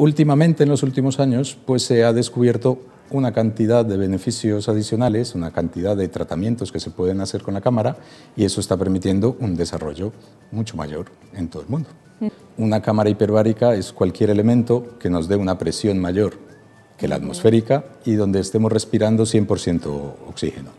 Últimamente, en los últimos años, pues se ha descubierto una cantidad de beneficios adicionales, una cantidad de tratamientos que se pueden hacer con la cámara y eso está permitiendo un desarrollo mucho mayor en todo el mundo. Mm. Una cámara hiperbárica es cualquier elemento que nos dé una presión mayor que la mm. atmosférica y donde estemos respirando 100% oxígeno.